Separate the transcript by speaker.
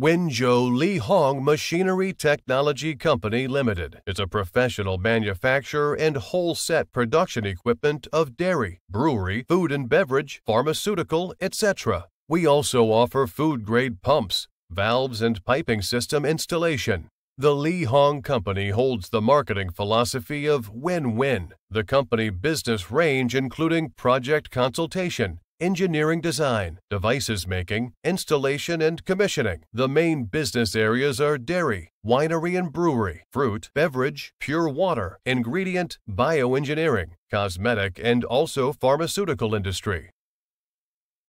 Speaker 1: Wenzhou Lihong Machinery Technology Company Limited is a professional manufacturer and wholesale production equipment of dairy, brewery, food and beverage, pharmaceutical, etc. We also offer food-grade pumps, valves and piping system installation. The Lee Hong Company holds the marketing philosophy of win-win. The company business range including project consultation, engineering design, devices making, installation and commissioning. The main business areas are dairy, winery and brewery, fruit, beverage, pure water, ingredient, bioengineering, cosmetic, and also pharmaceutical industry.